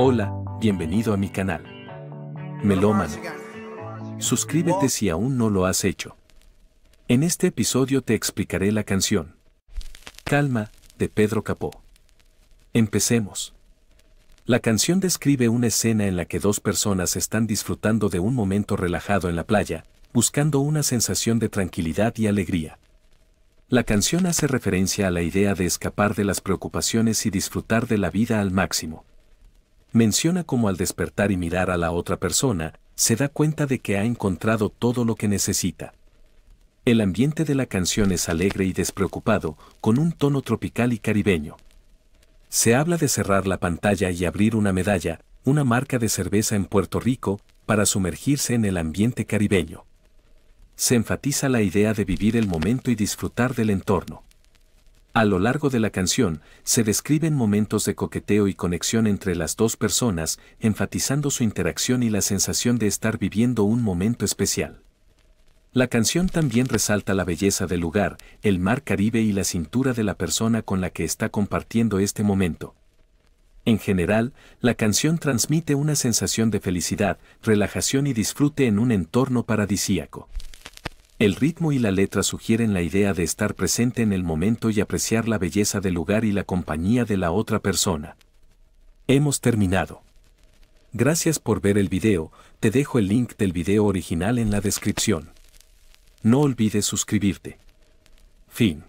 Hola, bienvenido a mi canal. Melómano. Suscríbete si aún no lo has hecho. En este episodio te explicaré la canción Calma, de Pedro Capó. Empecemos. La canción describe una escena en la que dos personas están disfrutando de un momento relajado en la playa, buscando una sensación de tranquilidad y alegría. La canción hace referencia a la idea de escapar de las preocupaciones y disfrutar de la vida al máximo menciona cómo al despertar y mirar a la otra persona, se da cuenta de que ha encontrado todo lo que necesita. El ambiente de la canción es alegre y despreocupado, con un tono tropical y caribeño. Se habla de cerrar la pantalla y abrir una medalla, una marca de cerveza en Puerto Rico, para sumergirse en el ambiente caribeño. Se enfatiza la idea de vivir el momento y disfrutar del entorno. A lo largo de la canción, se describen momentos de coqueteo y conexión entre las dos personas, enfatizando su interacción y la sensación de estar viviendo un momento especial. La canción también resalta la belleza del lugar, el mar Caribe y la cintura de la persona con la que está compartiendo este momento. En general, la canción transmite una sensación de felicidad, relajación y disfrute en un entorno paradisíaco. El ritmo y la letra sugieren la idea de estar presente en el momento y apreciar la belleza del lugar y la compañía de la otra persona. Hemos terminado. Gracias por ver el video, te dejo el link del video original en la descripción. No olvides suscribirte. Fin.